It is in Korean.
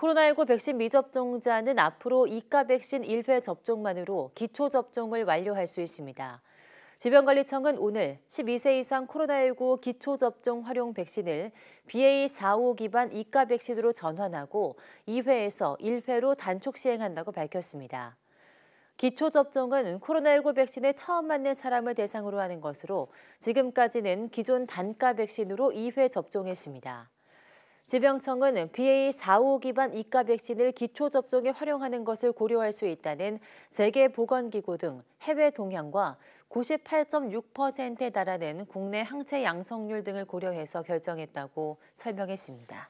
코로나19 백신 미접종자는 앞으로 이가 백신 1회 접종만으로 기초 접종을 완료할 수 있습니다. 질병관리청은 오늘 12세 이상 코로나19 기초접종 활용 백신을 BA45 기반 이가 백신으로 전환하고 2회에서 1회로 단축 시행한다고 밝혔습니다. 기초접종은 코로나19 백신에 처음 맞는 사람을 대상으로 하는 것으로 지금까지는 기존 단가 백신으로 2회 접종했습니다. 지병청은 b a 4 5 기반 이가 백신을 기초 접종에 활용하는 것을 고려할 수 있다는 세계보건기구 등 해외 동향과 98.6%에 달하는 국내 항체 양성률 등을 고려해서 결정했다고 설명했습니다.